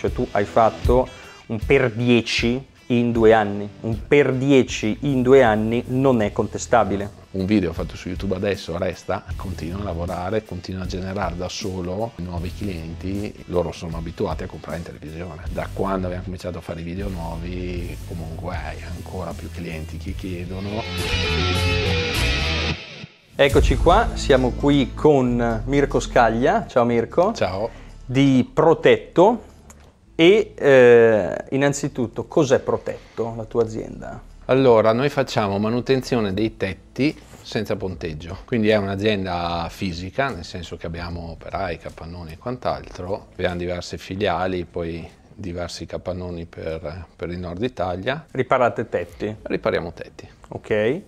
Cioè tu hai fatto un per 10 in due anni. Un per 10 in due anni non è contestabile. Un video fatto su YouTube adesso resta, continua a lavorare, continua a generare da solo nuovi clienti. Loro sono abituati a comprare in televisione. Da quando abbiamo cominciato a fare i video nuovi, comunque hai ancora più clienti che chiedono. Eccoci qua, siamo qui con Mirko Scaglia. Ciao Mirko. Ciao. Di Protetto, e eh, innanzitutto cos'è protetto la tua azienda? Allora, noi facciamo manutenzione dei tetti senza ponteggio, quindi è un'azienda fisica, nel senso che abbiamo operai, capannoni e quant'altro, abbiamo diverse filiali, poi diversi capannoni per, per il nord Italia. Riparate tetti? Ripariamo tetti. Ok.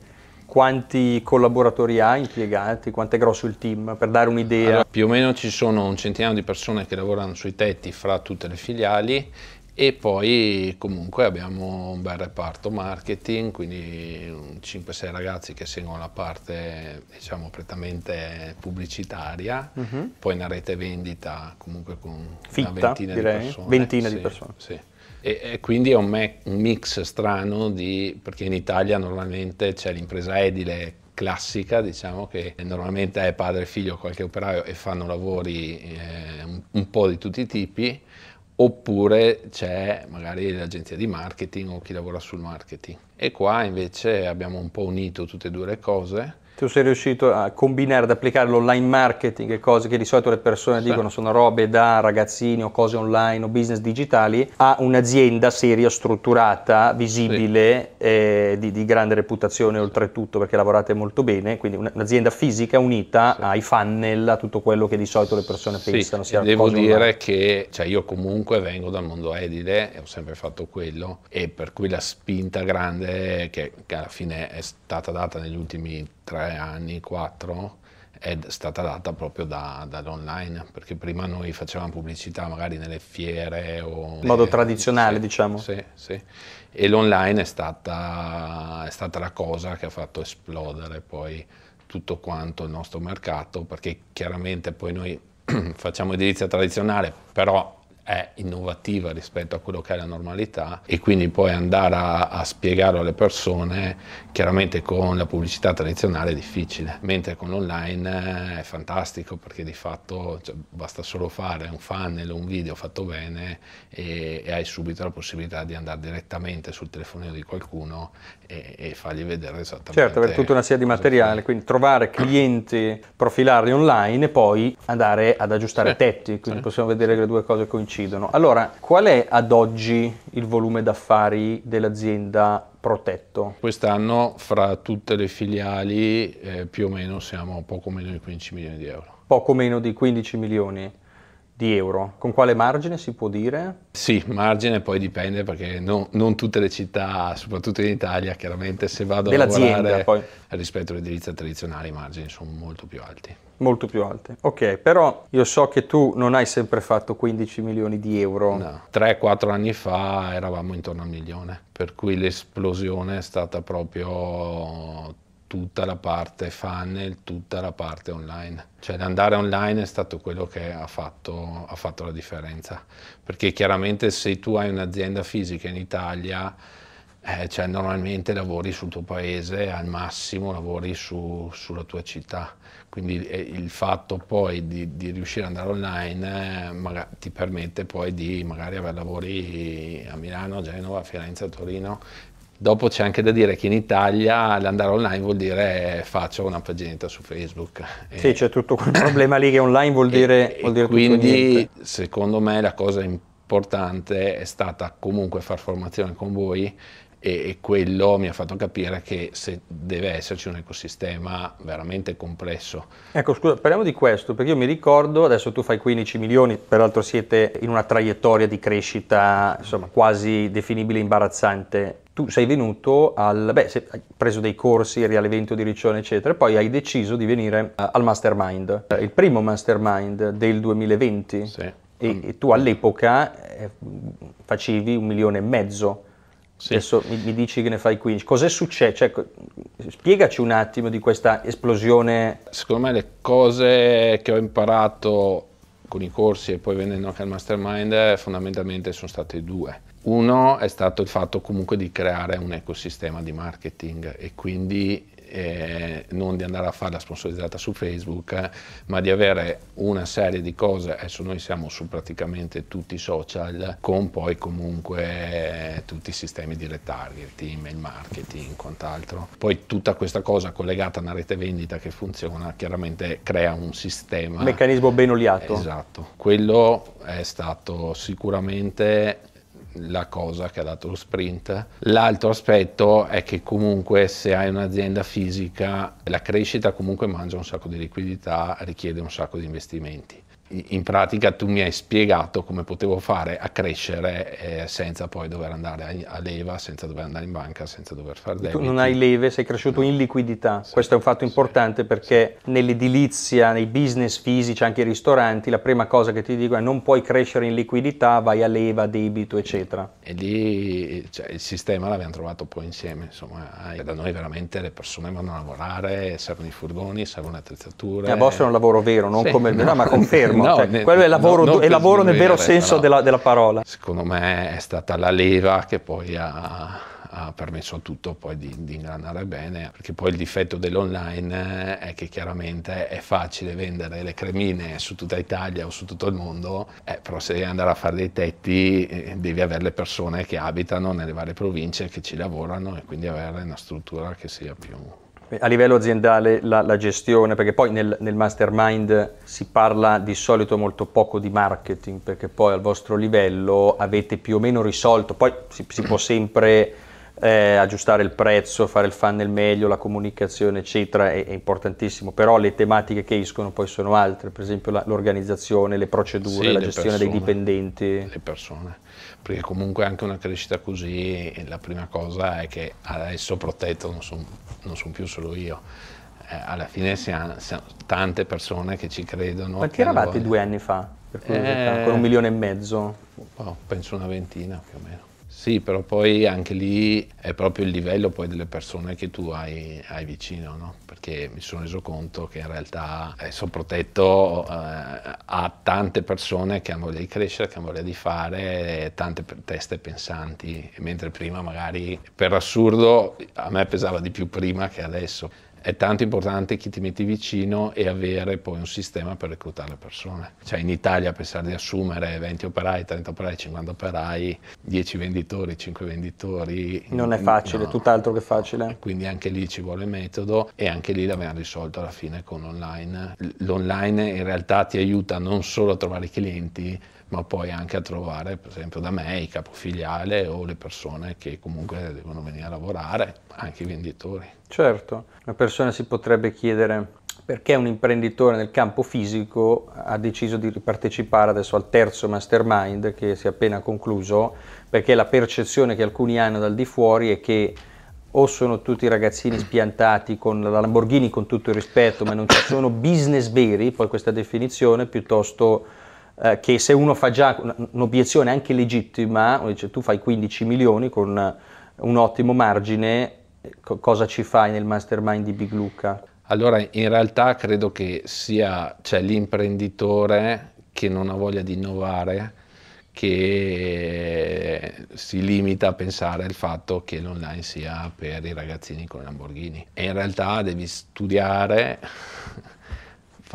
Quanti collaboratori ha impiegati? Quanto è grosso il team? Per dare un'idea. Allora, più o meno ci sono un centinaio di persone che lavorano sui tetti fra tutte le filiali e poi comunque abbiamo un bel reparto marketing, quindi 5-6 ragazzi che seguono la parte diciamo prettamente pubblicitaria, uh mhm. -huh. poi una rete vendita comunque con Fitta, una ventina direi. di persone. Ventina sì, di persone. Sì. E, e quindi è un, me- un mix strano di, perché in Italia normalmente c'è l'impresa edile classica, diciamo che normalmente è padre figlio qualche operaio e fanno lavori eh, un, un po' di tutti i tipi, oppure c'è magari l'agenzia di marketing o chi lavora sul marketing. E qua invece abbiamo un po' unito tutte e due le cose tu sei riuscito a combinare, ad applicare l'online marketing e cose che di solito le persone sì. dicono sono robe da ragazzini o cose online o business digitali, a un'azienda seria, strutturata, visibile, sì. eh, di, di, grande reputazione oltretutto perché lavorate molto bene, quindi un'azienda fisica unita sì. ai funnel, a tutto quello che di solito le persone pensano sia Devo dire online. che cioè io comunque vengo dal mondo edile e ho sempre fatto quello e per cui la spinta grande che, che alla fine è stata data negli ultimi tre tre anni, quattro, è stata data proprio da, dall'online, perché prima noi facevamo pubblicità magari nelle fiere o... In modo le, tradizionale, sì, diciamo. Sì, sì. E l'online è stata, è stata la cosa che ha fatto esplodere poi tutto quanto il nostro mercato, perché chiaramente poi noi facciamo edilizia tradizionale, però è innovativa rispetto a quello che è la normalità e quindi poi andare a, a spiegarlo alle persone chiaramente con la pubblicità tradizionale è difficile, mentre con l'online eh, è fantastico perché di fatto cioè, basta solo fare un funnel, un video fatto bene e, e, hai subito la possibilità di andare direttamente sul telefonino di qualcuno e, e fargli vedere esattamente. Certo, avere tutta una serie di materiale, fare. quindi trovare clienti, profilarli online e poi andare ad aggiustare sì, tetti, quindi sì. possiamo vedere che le due cose coincidono decidono. Allora, qual è ad oggi il volume d'affari dell'azienda protetto? Quest'anno fra tutte le filiali eh, più o meno siamo poco meno di 15 milioni di euro. Poco meno di 15 milioni di euro. Con quale margine si può dire? Sì, margine poi dipende perché non, non tutte le città, soprattutto in Italia, chiaramente se vado a lavorare poi. rispetto all'edilizia tradizionale i margini sono molto più alti. Molto più alti. Ok, però io so che tu non hai sempre fatto 15 milioni di euro. No, 3-4 anni fa eravamo intorno al milione, per cui l'esplosione è stata proprio tutta la parte funnel, tutta la parte online. Cioè andare online è stato quello che ha fatto, ha fatto la differenza, perché chiaramente se tu hai un'azienda fisica in Italia, eh, cioè normalmente lavori sul tuo paese, al massimo lavori su, sulla tua città, quindi eh, il fatto poi di, di, riuscire ad andare online eh, ti permette poi di magari avere lavori a Milano, Genova, Firenze, Torino Dopo c'è anche da dire che in Italia l'andare online vuol dire faccio una paginetta su Facebook. Sì, e... c'è tutto quel problema lì che online vuol dire, e, vuol dire Quindi secondo me la cosa importante è stata comunque far formazione con voi e, e quello mi ha fatto capire che se deve esserci un ecosistema veramente complesso. Ecco, scusa, parliamo di questo, perché io mi ricordo, adesso tu fai 15 milioni, peraltro siete in una traiettoria di crescita, insomma, quasi definibile imbarazzante tu sei venuto al... beh, hai preso dei corsi, eri all'evento di Riccione, eccetera, e poi hai deciso di venire uh, al Mastermind, eh, il primo Mastermind del 2020. Sì. E, e tu all'epoca eh, facevi un milione e mezzo. Sì. Adesso mi, mi, dici che ne fai 15. Cos'è successo? Cioè, spiegaci un attimo di questa esplosione. Secondo me le cose che ho imparato con i corsi e poi venendo anche al mastermind eh, fondamentalmente sono state due uno è stato il fatto comunque di creare un ecosistema di marketing e quindi eh, non di andare a fare la sponsorizzata su Facebook, eh, ma di avere una serie di cose, adesso noi siamo su praticamente tutti i social, con poi comunque eh, tutti i sistemi di retargeting, email marketing, quant'altro. Poi tutta questa cosa collegata a una rete vendita che funziona, chiaramente crea un sistema. Un meccanismo ben oliato. Esatto, quello è stato sicuramente la cosa che ha dato lo sprint. L'altro aspetto è che comunque se hai un'azienda fisica la crescita comunque mangia un sacco di liquidità, richiede un sacco di investimenti in pratica tu mi hai spiegato come potevo fare a crescere eh, senza poi dover andare a, a, leva, senza dover andare in banca, senza dover fare debiti. Tu non hai leve, sei cresciuto no. Eh. in liquidità. Sì, Questo è un fatto importante sì, perché sì. nell'edilizia, nei business fisici, anche i ristoranti, la prima cosa che ti dico è non puoi crescere in liquidità, vai a leva, debito, eccetera. E lì cioè, il sistema l'abbiamo trovato poi insieme, insomma, da noi veramente le persone vanno a lavorare, servono i furgoni, servono le attrezzature. a eh, vostro è un lavoro vero, non come il no. ma confermo. no, cioè, ne, quello è lavoro, no, è lavoro nel vero senso della, della, parola. Secondo me è stata la leva che poi ha, ha permesso a tutto poi di, di ingranare bene, perché poi il difetto dell'online eh, è che chiaramente è facile vendere le cremine su tutta Italia o su tutto il mondo, eh, però se devi andare a fare dei tetti eh, devi avere le persone che abitano nelle varie province, che ci lavorano e quindi avere una struttura che sia più eh, a livello aziendale la, la gestione, perché poi nel, nel, mastermind si parla di solito molto poco di marketing, perché poi al vostro livello avete più o meno risolto, poi si, si può sempre eh, aggiustare il prezzo, fare il funnel meglio, la comunicazione eccetera è, è, importantissimo, però le tematiche che escono poi sono altre, per esempio la, l'organizzazione, le procedure, sì, la le gestione persone, dei dipendenti. Le persone perché comunque anche una crescita così, la prima cosa è che adesso protetto non sono son più solo io, eh, alla fine siamo, siamo, tante persone che ci credono. Ma Quanti eravate due anni fa? Per eh, con un eh, milione e mezzo? Oh, penso una ventina più o meno. Sì, però poi anche lì è proprio il livello poi delle persone che tu hai, hai vicino, no? perché mi sono reso conto che in realtà eh, sono protetto eh, a tante persone che hanno voglia di crescere, che hanno voglia di fare, tante teste pensanti, mentre prima magari per assurdo a me pesava di più prima che adesso è tanto importante chi ti metti vicino e avere poi un sistema per reclutare le persone. Cioè in Italia pensare di assumere 20 operai, 30 operai, 50 operai, 10 venditori, 5 venditori... Non è mm, facile, no, tutt'altro che facile. Quindi anche lì ci vuole metodo e anche lì l'abbiamo risolto alla fine con l'online. L'online in realtà ti aiuta non solo a trovare i clienti, ma poi anche a trovare per esempio da me i capofiliale o le persone che comunque devono venire a lavorare, anche i venditori. Certo, una persona si potrebbe chiedere perché un imprenditore nel campo fisico ha deciso di partecipare adesso al terzo mastermind che si è appena concluso, perché la percezione che alcuni hanno dal di fuori è che o sono tutti ragazzini spiantati con la Lamborghini con tutto il rispetto, ma non ci sono business veri, poi questa definizione, piuttosto eh, che se uno fa già un'obiezione anche legittima, dice tu fai 15 milioni con eh, un ottimo margine, co- cosa ci fai nel mastermind di Big Luca? Allora, in realtà credo che sia cioè, l'imprenditore che non ha voglia di innovare, che si limita a pensare al fatto che l'online sia per i ragazzini con Lamborghini. E in realtà devi studiare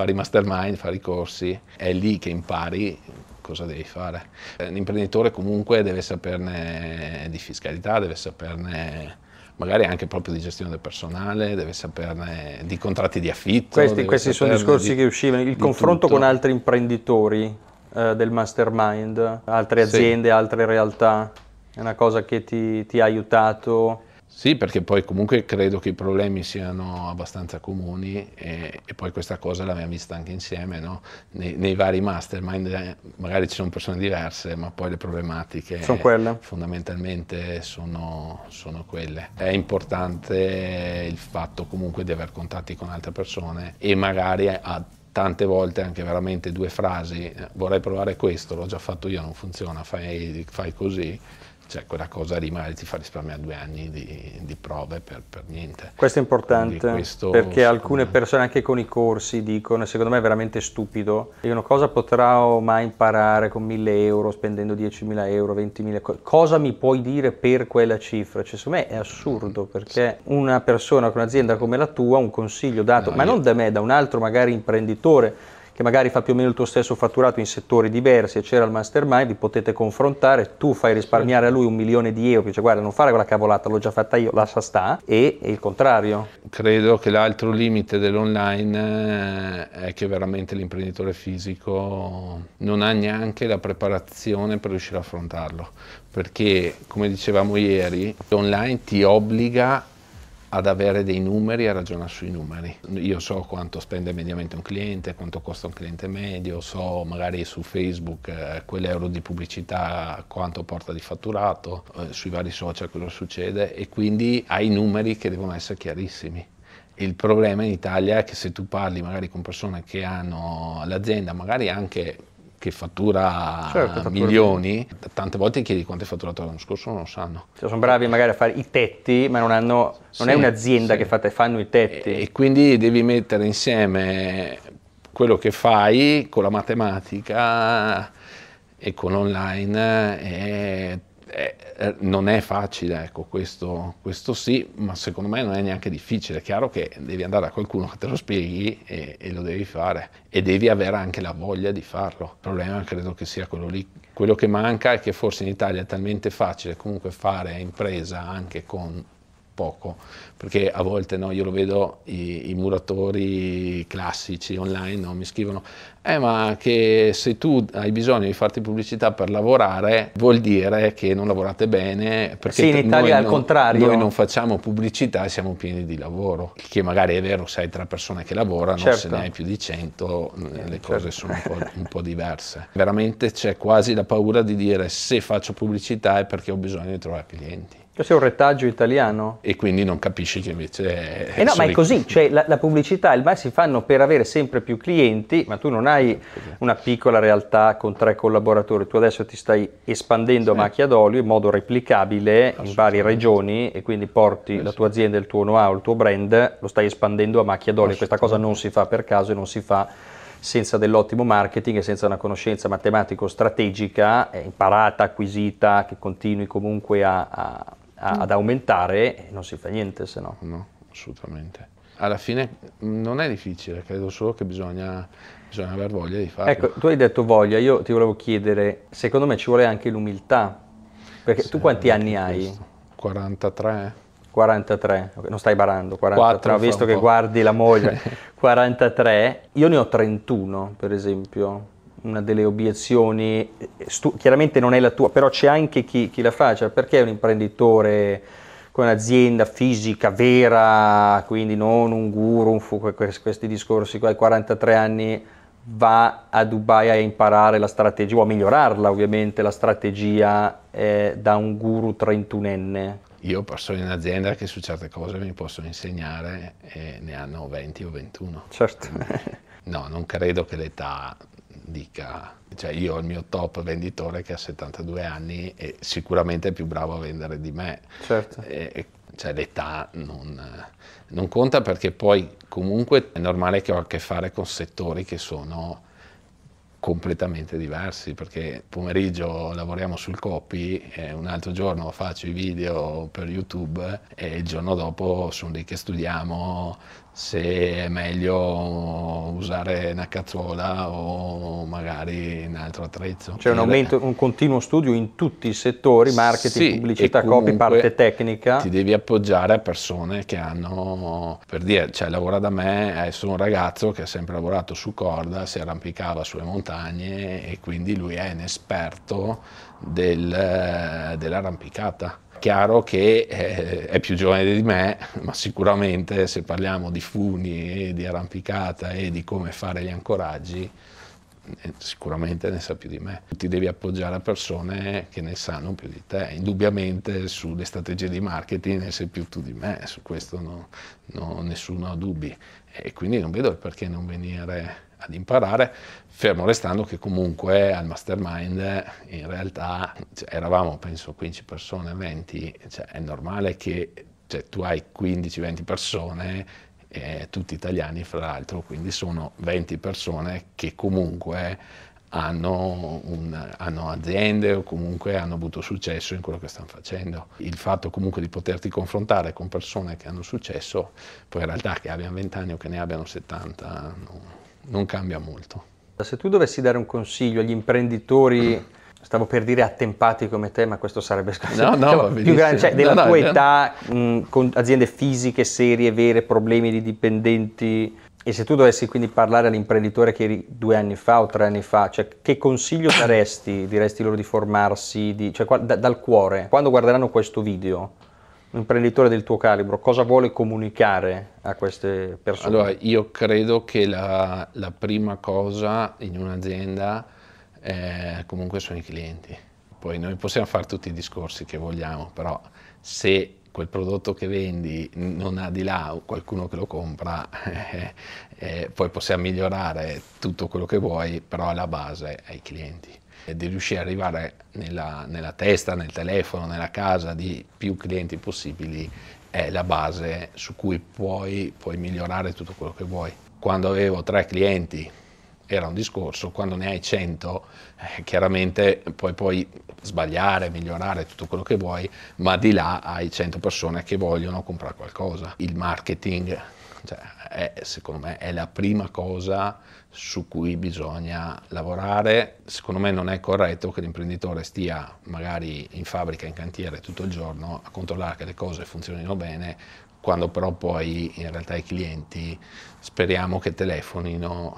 fare i mastermind, fare i corsi, è lì che impari cosa devi fare. Eh, l'imprenditore comunque deve saperne di fiscalità, deve saperne magari anche proprio di gestione del personale, deve saperne di contratti di affitto. Questi, questi sono discorsi di, che uscivano, il confronto tutto. con altri imprenditori eh, del mastermind, altre aziende, sì. altre realtà, è una cosa che ti, ti ha aiutato sì, perché poi comunque credo che i problemi siano abbastanza comuni e, e poi questa cosa l'abbiamo vista anche insieme, no? nei, nei, vari mastermind eh, magari ci sono persone diverse, ma poi le problematiche sono fondamentalmente sono, sono, quelle. È importante il fatto comunque di avere contatti con altre persone e magari a tante volte anche veramente due frasi, eh, vorrei provare questo, l'ho già fatto io, non funziona, fai, fai così cioè quella cosa rimane, ti fa risparmiare due anni di, di prove per, per, niente. Questo è importante questo, perché alcune me... persone anche con i corsi dicono, secondo me è veramente stupido, dicono cosa potrò mai imparare con 1000 euro, spendendo 10.000 euro, 20.000, cosa mi puoi dire per quella cifra? Cioè, secondo me è assurdo mm, perché sì. una persona con un'azienda come la tua, un consiglio dato, no, ma io... non da me, da un altro magari imprenditore, che magari fa più o meno il tuo stesso fatturato in settori diversi e c'era il mastermind, vi potete confrontare, tu fai risparmiare a lui un milione di euro, dice guarda non fare quella cavolata, l'ho già fatta io, lascia sta, e il contrario. Credo che l'altro limite dell'online eh, è che veramente l'imprenditore fisico non ha neanche la preparazione per riuscire a affrontarlo, perché come dicevamo ieri, l'online ti obbliga ad avere dei numeri a ragionare sui numeri. Io so quanto spende mediamente un cliente, quanto costa un cliente medio, so magari su Facebook eh, quell'euro di pubblicità quanto porta di fatturato, eh, sui vari social quello succede e quindi hai numeri che devono essere chiarissimi. Il problema in Italia è che se tu parli magari con persone che hanno l'azienda, magari anche che fattura certo, milioni, fattura. tante volte chiedi quanto hai fatturato l'anno scorso, non lo sanno. Cioè, sono bravi magari a fare i tetti, ma non, hanno, non sì, è un'azienda sì. che fa fanno i tetti. E, e quindi devi mettere insieme quello che fai con la matematica e con l'online e eh, eh, non è facile, ecco, questo, questo, sì, ma secondo me non è neanche difficile. È chiaro che devi andare a qualcuno che te lo spieghi e, e, lo devi fare e devi avere anche la voglia di farlo. Il problema credo che sia quello lì. Quello che manca è che forse in Italia è talmente facile comunque fare impresa anche con poco, perché a volte no, io lo vedo i, i muratori classici online, no, mi scrivono, eh ma che se tu hai bisogno di farti pubblicità per lavorare vuol dire che non lavorate bene, perché sì, in Italia al non, contrario. Noi non facciamo pubblicità e siamo pieni di lavoro, che magari è vero, sei tra persone che lavorano, certo. se ne hai più di 100 eh, le certo. cose sono un po', un po' diverse. Veramente c'è quasi la paura di dire se faccio pubblicità è perché ho bisogno di trovare clienti. Questo è un retaggio italiano. E quindi non capisci che invece... È eh no, ma è così, cioè, la, la, pubblicità e il bar si fanno per avere sempre più clienti, ma tu non hai una piccola realtà con tre collaboratori, tu adesso ti stai espandendo sì. a macchia d'olio in modo replicabile in varie regioni e quindi porti eh, la tua azienda, il tuo know-how, il tuo brand, lo stai espandendo a macchia d'olio, questa cosa non si fa per caso e non si fa senza dell'ottimo marketing e senza una conoscenza matematico-strategica eh, imparata, acquisita, che continui comunque a, a a, mm. ad aumentare, non si fa niente se no. No, assolutamente. Alla fine non è difficile, credo solo che bisogna, bisogna aver voglia di farlo. Ecco, tu hai detto voglia, io ti volevo chiedere, secondo me ci vuole anche l'umiltà, perché sì, tu quanti anni questo. hai? 43. 43, non stai barando, 43, ho visto che guardi la moglie, 43, io ne ho 31 per esempio, una delle obiezioni, chiaramente non è la tua, però c'è anche chi, chi la cioè perché un imprenditore con un'azienda fisica vera, quindi non un guru, un fu, questi discorsi qua, ai 43 anni va a Dubai a imparare la strategia, o a migliorarla ovviamente, la strategia eh, da un guru trentunenne? Io sono in un'azienda che su certe cose mi possono insegnare e ne hanno 20 o 21. Certo. No, non credo che l'età dica, cioè io ho il mio top venditore che ha 72 anni e sicuramente è più bravo a vendere di me. Certo. E, cioè l'età non, non, conta perché poi comunque è normale che ho a che fare con settori che sono completamente diversi perché pomeriggio lavoriamo sul copy un altro giorno faccio i video per youtube e il giorno dopo sono lì che studiamo se è meglio usare una cazzuola o magari un altro attrezzo. C'è un aumento, un continuo studio in tutti i settori, marketing, sì, pubblicità, copy, parte tecnica. Ti devi appoggiare a persone che hanno, per dire, cioè lavora da me, adesso eh, un ragazzo che ha sempre lavorato su corda, si arrampicava sulle montagne e quindi lui è un esperto del, eh, dell'arrampicata Chiaro che eh, è più giovane di me, ma sicuramente se parliamo di funi e di arrampicata e di come fare gli ancoraggi, eh, sicuramente ne sa più di me. Ti devi appoggiare a persone che ne sanno più di te. Indubbiamente sulle strategie di marketing ne sei più tu di me, su questo no, no, nessuno ha dubbi. E quindi non vedo il perché non venire ad imparare, Fermo restando che comunque al mastermind in realtà cioè, eravamo penso 15 persone, 20, cioè, è normale che cioè, tu hai 15-20 persone, eh, tutti italiani fra l'altro, quindi sono 20 persone che comunque hanno, un, hanno, aziende o comunque hanno avuto successo in quello che stanno facendo. Il fatto comunque di poterti confrontare con persone che hanno successo, poi in realtà che abbiano 20 anni o che ne abbiano 70, no, non cambia molto. Se tu dovessi dare un consiglio agli imprenditori, mm. stavo per dire attempati come te, ma questo sarebbe no, no, diciamo, più grande, cioè, della no, tua no, eh. età, mh, mm, con aziende fisiche, serie, vere, problemi di dipendenti. E se tu dovessi quindi parlare all'imprenditore che eri due anni fa o tre anni fa, cioè che consiglio daresti? Diresti loro di formarsi, di, cioè, da, dal cuore, quando guarderanno questo video? imprenditore del tuo calibro cosa vuole comunicare a queste persone? Allora, io credo che la, la prima cosa in un'azienda eh, comunque sono i clienti. Poi noi possiamo fare tutti i discorsi che vogliamo, però se quel prodotto che vendi non ha di là qualcuno che lo compra, eh, eh, poi possiamo migliorare tutto quello che vuoi, però alla base è i clienti di riuscire ad arrivare nella, nella testa, nel telefono, nella casa di più clienti possibili è la base su cui puoi, puoi migliorare tutto quello che vuoi. Quando avevo tre clienti era un discorso, quando ne hai cento eh, chiaramente puoi poi sbagliare, migliorare tutto quello che vuoi, ma di là hai cento persone che vogliono comprare qualcosa. Il marketing cioè, è, secondo me è la prima cosa su cui bisogna lavorare. Secondo me non è corretto che l'imprenditore stia magari in fabbrica, in cantiere tutto il giorno a controllare che le cose funzionino bene, quando però poi in realtà i clienti speriamo che telefonino,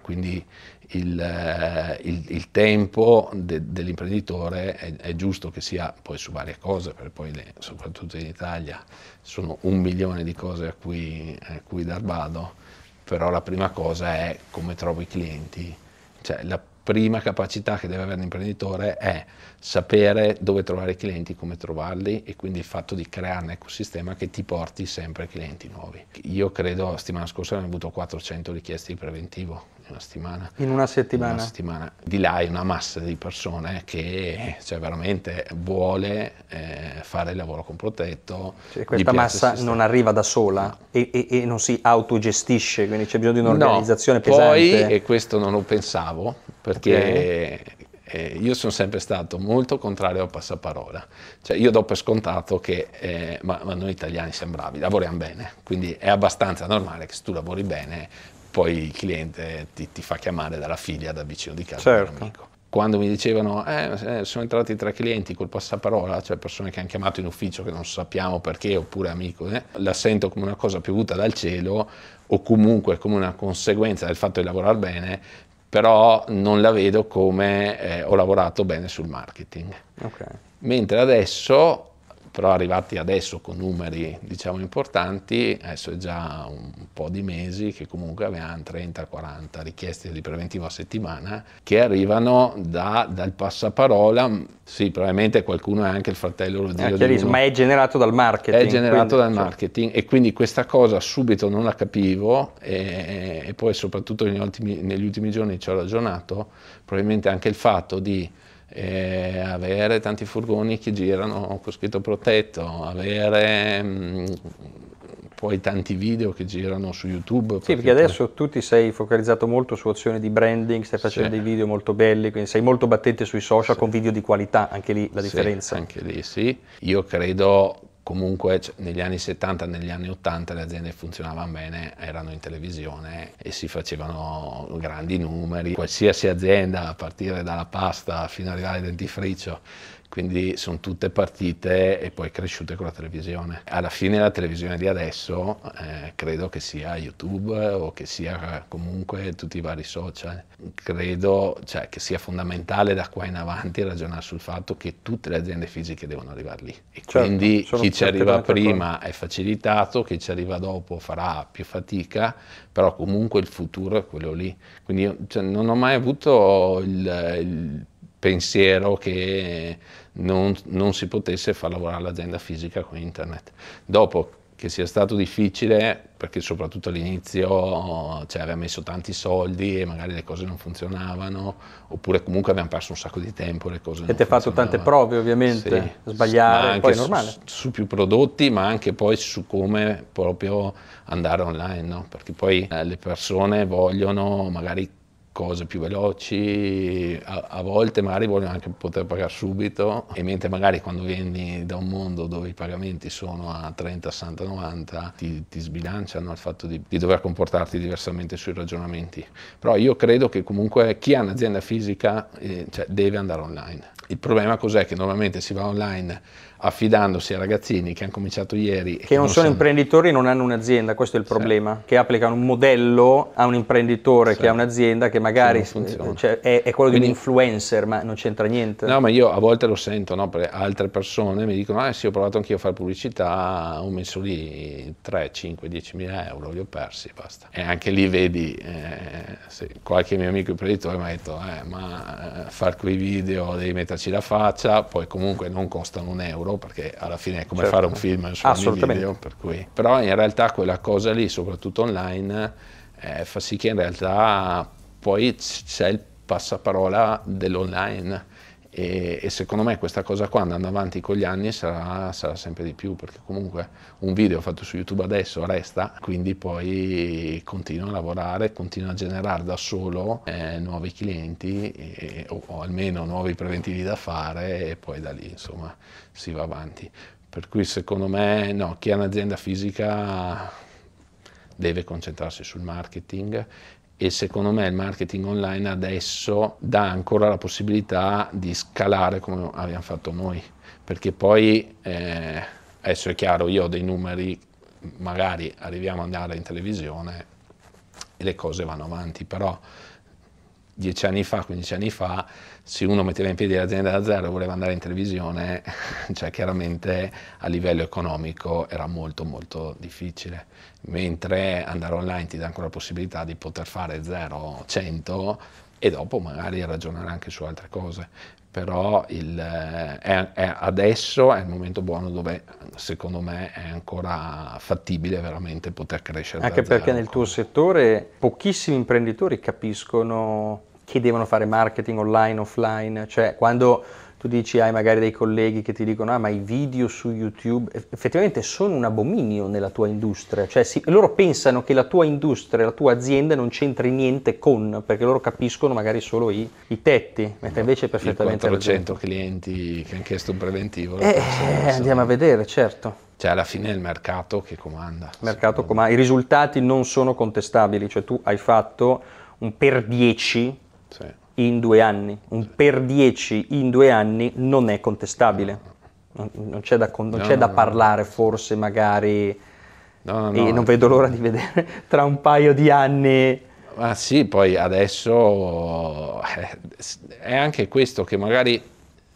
quindi il, eh, il, il tempo de, dell'imprenditore è, è, giusto che sia poi su varie cose, perché poi le, soprattutto in Italia sono un milione di cose a cui, a cui dar vado però la prima cosa è come trovo i clienti, cioè la prima capacità che deve avere l'imprenditore è sapere dove trovare i clienti, come trovarli e quindi il fatto di creare un ecosistema che ti porti sempre clienti nuovi. Io credo, la settimana scorsa abbiamo avuto 400 richieste di preventivo, una settimana. In una settimana. una settimana. Di là è una massa di persone che eh. cioè, veramente vuole eh, fare il lavoro con protetto. Cioè, questa massa non arriva da sola no. e, e, e, non si autogestisce, quindi c'è bisogno di un'organizzazione no, pesante. Poi, e questo non lo pensavo, perché okay. Eh, io sono sempre stato molto contrario al passaparola, cioè io do per scontato che, eh, ma, ma, noi italiani siamo bravi, lavoriamo bene, quindi è abbastanza normale che se tu lavori bene poi il cliente ti, ti fa chiamare dalla figlia da vicino di casa certo. Quando mi dicevano eh, sono entrati tre clienti col passaparola, cioè persone che hanno chiamato in ufficio che non sappiamo perché, oppure amico, eh, la sento come una cosa piovuta dal cielo o comunque come una conseguenza del fatto di lavorare bene, però non la vedo come eh, ho lavorato bene sul marketing. Okay. Mentre adesso però arrivati adesso con numeri diciamo importanti, adesso è già un po' di mesi che comunque avevamo 30-40 richieste di preventivo a settimana che arrivano da, dal passaparola, sì probabilmente qualcuno è anche il fratello Rogelio. È eh, ma è generato dal marketing. È generato quindi, dal cioè marketing e quindi questa cosa subito non la capivo e, e poi soprattutto negli ultimi, negli ultimi giorni ci ho ragionato, probabilmente anche il fatto di eh, avere tanti furgoni che girano con scritto protetto, avere mm, poi tanti video che girano su YouTube. Sì, perché adesso tu ti sei focalizzato molto su azioni di branding, stai facendo sì. dei video molto belli, quindi sei molto battente sui social sì. con video di qualità, anche lì la differenza. Sì, anche lì sì. Io credo comunque cioè, negli anni 70 negli anni 80 le aziende funzionavano bene, erano in televisione e si facevano grandi numeri. Qualsiasi azienda, a partire dalla pasta fino ad arrivare al dentifricio, quindi sono tutte partite e poi cresciute con la televisione. Alla fine la televisione di adesso eh, credo che sia YouTube o che sia comunque tutti i vari social. Credo cioè, che sia fondamentale da qua in avanti ragionare sul fatto che tutte le aziende fisiche devono arrivare lì. E certo, quindi chi ci arriva prima è facilitato, chi ci arriva dopo farà più fatica, però comunque il futuro è quello lì. Quindi io, cioè, non ho mai avuto il, il pensiero che non, non si potesse far lavorare l'azienda fisica con internet. Dopo che sia stato difficile perché soprattutto all'inizio eh, cioè, aveva messo tanti soldi e magari le cose non funzionavano oppure comunque abbiamo perso un sacco di tempo le cose avete fatto tante prove ovviamente sì, sbagliare poi è normale su, su, più prodotti ma anche poi su come proprio andare online no? perché poi eh, le persone vogliono magari cose più veloci, a, a, volte magari vogliono anche poter pagare subito e mentre magari quando vieni da un mondo dove i pagamenti sono a 30, 60, 90 ti, ti sbilanciano al fatto di, di, dover comportarti diversamente sui ragionamenti. Però io credo che comunque chi ha un'azienda fisica eh, cioè, deve andare online. Il problema cos'è? Che normalmente si va online affidandosi a ragazzini che hanno cominciato ieri. Che, che non, sono, sono imprenditori e non hanno un'azienda, questo è il problema, sì. che applicano un modello a un imprenditore sì. che ha un'azienda che magari eh, cioè, è, è, quello Quindi, di un influencer, ma non c'entra niente. No, ma io a volte lo sento, no? perché altre persone mi dicono, ah sì, ho provato anch'io a fare pubblicità, ho messo lì 3, 5, 10 mila euro, li ho persi, e basta. E anche lì vedi, eh, sì, qualche mio amico imprenditore mi ha detto, eh, ma eh, far quei video devi metterci la faccia, poi comunque non costano un euro perché alla fine è come certo. fare un film su ogni video. Per cui. Però in realtà quella cosa lì, soprattutto online, eh, fa sì che in realtà poi c'è il passaparola dell'online e, e, secondo me questa cosa qua andando avanti con gli anni sarà, sarà, sempre di più perché comunque un video fatto su YouTube adesso resta, quindi poi continua a lavorare, continua a generare da solo eh, nuovi clienti e, o, o, almeno nuovi preventivi da fare e poi da lì insomma si va avanti. Per cui secondo me no, chi ha un'azienda fisica deve concentrarsi sul marketing e secondo me il marketing online adesso dà ancora la possibilità di scalare come abbiamo fatto noi, perché poi eh, adesso è chiaro, io ho dei numeri, magari arriviamo ad andare in televisione e le cose vanno avanti, però dieci anni fa, quindici anni fa, se uno metteva in piedi l'azienda da zero e voleva andare in televisione, cioè chiaramente a livello economico era molto molto difficile, mentre andare online ti dà ancora la possibilità di poter fare 0, 100 e dopo magari ragionare anche su altre cose però il, eh, è, è adesso è il momento buono dove secondo me è ancora fattibile veramente poter crescere. Anche perché nel tuo settore pochissimi imprenditori capiscono che devono fare marketing online, offline, cioè quando tu dici hai magari dei colleghi che ti dicono ah ma i video su YouTube effettivamente sono un abominio nella tua industria, cioè si, loro pensano che la tua industria, la tua azienda non c'entri niente con, perché loro capiscono magari solo i, i tetti, mentre invece è perfettamente... 400 clienti che hanno chiesto un preventivo. Eh, eh andiamo a vedere, certo. Cioè alla fine è il mercato che comanda. Mercato comanda. I risultati non sono contestabili, cioè tu hai fatto un per 10 sì in due anni, un per 10 in due anni non è contestabile. Non, non c'è da, non no, c'è no, da no. parlare forse magari, e non vedo l'ora di vedere tra un paio di anni. Ma sì, poi adesso eh, è anche questo che magari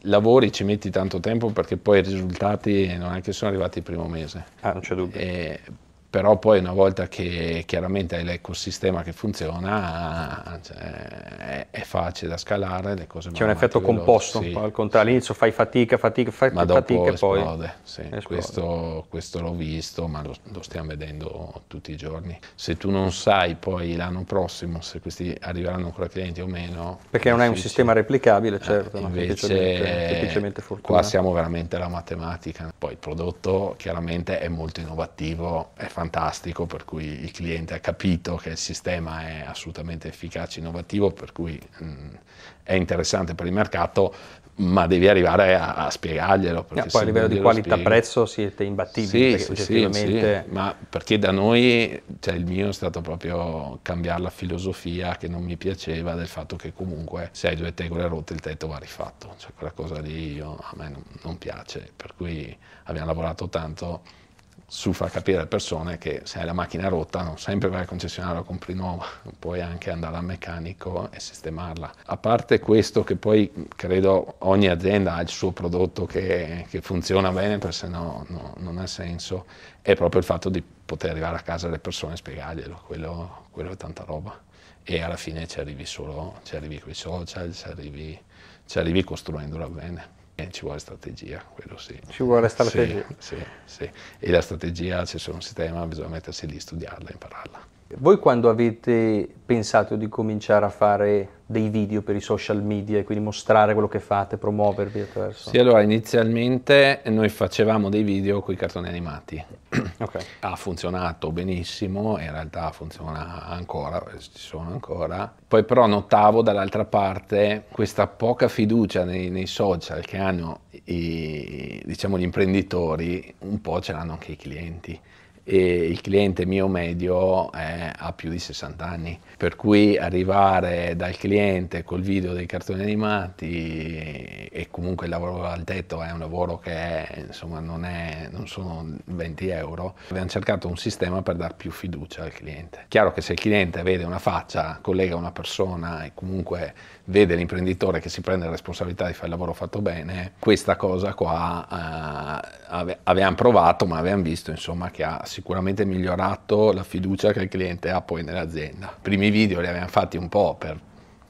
lavori, ci metti tanto tempo perché poi i risultati non è che sono arrivati il primo mese. Ah, non c'è dubbio. E eh, però poi una volta che chiaramente hai l'ecosistema che funziona cioè, è, è, facile da scalare le cose c'è un effetto veloce, composto sì, al contrario sì. all'inizio fai fatica fatica fatica ma dopo fatica esplode, poi sì. esplode. Questo, questo, l'ho visto ma lo, lo, stiamo vedendo tutti i giorni se tu non sai poi l'anno prossimo se questi arriveranno ancora clienti o meno perché non hai un sistema replicabile certo eh, invece semplicemente, semplicemente fortuna. qua siamo veramente alla matematica poi il prodotto chiaramente è molto innovativo è fantastico, per cui il cliente ha capito che il sistema è assolutamente efficace, innovativo, per cui mh, mm, è interessante per il mercato, ma devi arrivare a, a spiegarglielo. Ma eh, poi a livello di qualità-prezzo siete imbattibili. Sì, sì, oggettivamente... sì, ma perché da noi, cioè il mio è stato proprio cambiare la filosofia che non mi piaceva del fatto che comunque se hai due tegole rotte il tetto va rifatto, cioè quella cosa lì io, a me non, non piace, per cui abbiamo lavorato tanto su far capire alle persone che se hai la macchina rotta non sempre vai al concessionario a compri nuova, puoi anche andare al meccanico e sistemarla. A parte questo che poi credo ogni azienda ha il suo prodotto che, che funziona bene, perché se no, no non ha senso, è proprio il fatto di poter arrivare a casa alle persone e spiegarglielo, quello, quello è tanta roba. E alla fine ci arrivi solo, ci arrivi con i social, ci arrivi, ci arrivi costruendola bene. Eh, ci vuole strategia, quello sì. Ci vuole strategia. Sì, sì, sì. E la strategia, se c'è un sistema, bisogna mettersi lì, studiarla, impararla. Voi quando avete pensato di cominciare a fare dei video per i social media e quindi mostrare quello che fate, promuovervi attraverso? Sì, allora inizialmente noi facevamo dei video con i cartoni animati. Okay. Ha funzionato benissimo, in realtà funziona ancora, ci sono ancora. Poi però notavo dall'altra parte questa poca fiducia nei, nei social che hanno i, diciamo, gli imprenditori, un po' ce l'hanno anche i clienti e il cliente mio medio è, ha più di 60 anni, per cui arrivare dal cliente col video dei cartoni animati e comunque il lavoro al tetto è un lavoro che è, insomma non, è, non sono 20 euro, abbiamo cercato un sistema per dar più fiducia al cliente. Chiaro che se il cliente vede una faccia, collega una persona e comunque vede l'imprenditore che si prende la responsabilità di fare il lavoro fatto bene, questa cosa qua eh, avevamo provato ma avevamo visto insomma che ha sicuramente migliorato la fiducia che il cliente ha poi nell'azienda. I primi video li abbiamo fatti un po' per,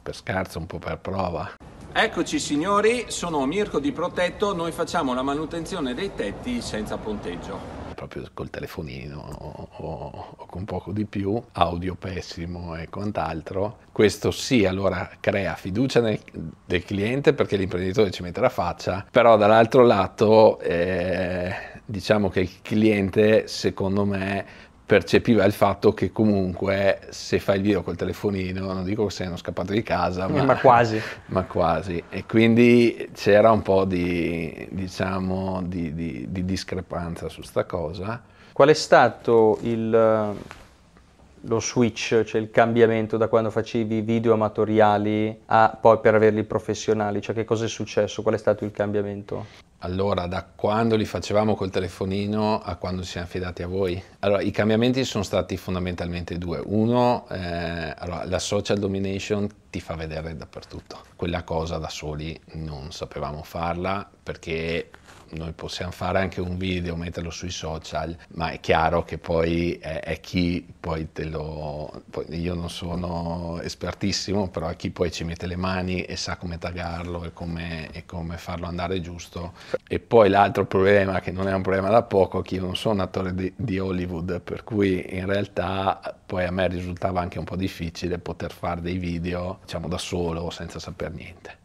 per scherzo, un po' per prova. Eccoci signori, sono Mirko di Protetto, noi facciamo la manutenzione dei tetti senza ponteggio proprio col telefonino o, o, o, con poco di più, audio pessimo e quant'altro. Questo sì, allora crea fiducia nel, del cliente perché l'imprenditore ci mette la faccia, però dall'altro lato eh, diciamo che il cliente, secondo me, percepiva il fatto che comunque se fai il video col telefonino, non dico che sei uno scappato di casa, eh, ma, ma, quasi. ma quasi. E quindi c'era un po' di, diciamo, di, di, di discrepanza su sta cosa. Qual è stato il, lo switch, cioè il cambiamento da quando facevi video amatoriali a poi per averli professionali? Cioè che cosa è successo? Qual è stato il cambiamento? Allora, da quando li facevamo col telefonino a quando ci siamo affidati a voi? Allora, i cambiamenti sono stati fondamentalmente due. Uno, eh, allora, la social domination ti fa vedere dappertutto. Quella cosa da soli non sapevamo farla perché noi possiamo fare anche un video, metterlo sui social, ma è chiaro che poi è, è chi poi te lo... Poi io non sono espertissimo, però è chi poi ci mette le mani e sa come tagarlo e come, e come farlo andare giusto. E poi l'altro problema, che non è un problema da poco, è che io non sono un attore di, di Hollywood, per cui in realtà poi a me risultava anche un po' difficile poter fare dei video, diciamo, da solo, senza saper niente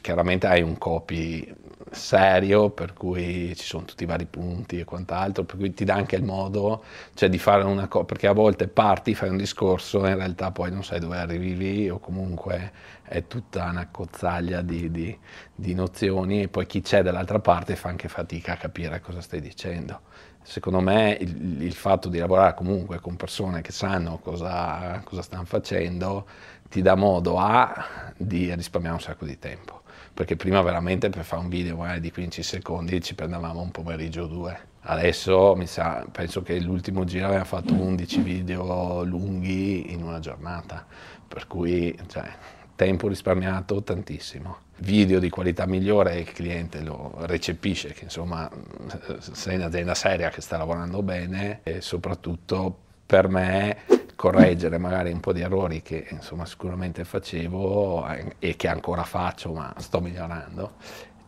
chiaramente hai un copy serio, per cui ci sono tutti i vari punti e quant'altro, per cui ti dà anche il modo cioè, di fare una cosa, perché a volte parti, fai un discorso e in realtà poi non sai dove arrivi lì o comunque è tutta una cozzaglia di, di, di nozioni e poi chi c'è dall'altra parte fa anche fatica a capire cosa stai dicendo secondo me il, il, fatto di lavorare comunque con persone che sanno cosa, cosa stanno facendo ti dà modo a di risparmiare un sacco di tempo perché prima veramente per fare un video magari di 15 secondi ci prendevamo un pomeriggio o due. Adesso sa, penso che l'ultimo giro abbiamo fatto 11 video lunghi in una giornata, per cui cioè, tempo risparmiato tantissimo. Video di qualità migliore il cliente lo recepisce, che insomma sei un'azienda seria che sta lavorando bene e soprattutto per me correggere magari un po' di errori che insomma, sicuramente facevo e che ancora faccio, ma sto migliorando,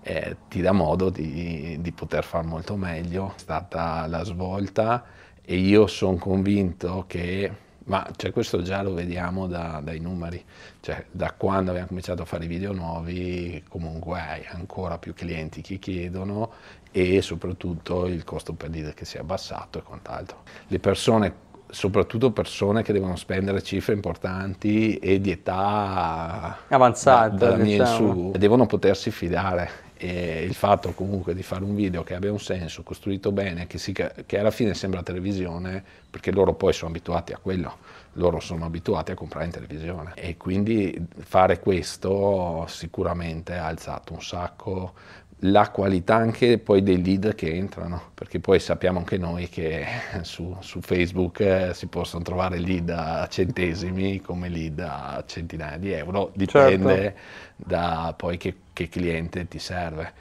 eh, ti dà modo di, di poter fare molto meglio. È stata la svolta e io sono convinto che, ma cioè, questo già lo vediamo da, dai numeri, cioè, da quando abbiamo cominciato a fare i video nuovi comunque hai ancora più clienti che chiedono e soprattutto il costo per leader che si è abbassato e quant'altro. Le persone soprattutto persone che devono spendere cifre importanti e di età avanzata, da, da diciamo. su, devono potersi fidare. E il fatto comunque di fare un video che abbia un senso, costruito bene, che, si, che alla fine sembra televisione, perché loro poi sono abituati a quello, loro sono abituati a comprare in televisione e quindi fare questo sicuramente ha alzato un sacco la qualità anche poi dei lead che entrano, perché poi sappiamo anche noi che su, su Facebook eh, si possono trovare lead a centesimi come lead a centinaia di euro, dipende certo. da poi che, che cliente ti serve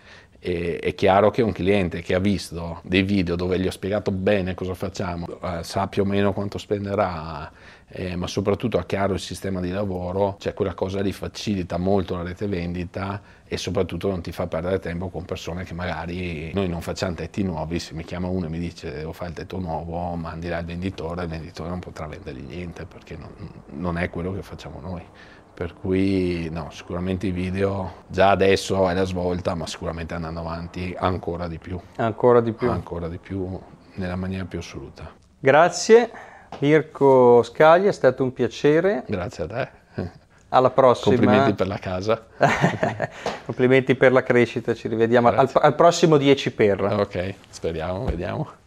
e, è chiaro che un cliente che ha visto dei video dove gli ho spiegato bene cosa facciamo, eh, sa più o meno quanto spenderà, eh, ma soprattutto ha chiaro il sistema di lavoro, cioè quella cosa lì facilita molto la rete vendita e soprattutto non ti fa perdere tempo con persone che magari noi non facciamo tetti nuovi, se mi chiama uno e mi dice devo fare il tetto nuovo, mandi là il venditore, il venditore non potrà vendergli niente perché non, non è quello che facciamo noi. Per cui no, sicuramente i video già adesso è la svolta, ma sicuramente andando avanti ancora di più. Ancora di più. Ancora di più nella maniera più assoluta. Grazie Mirko Scagli, è stato un piacere. Grazie a te. Alla prossima. Complimenti per la casa. Complimenti per la crescita, ci rivediamo al, al, prossimo 10 per. Ok, speriamo, vediamo.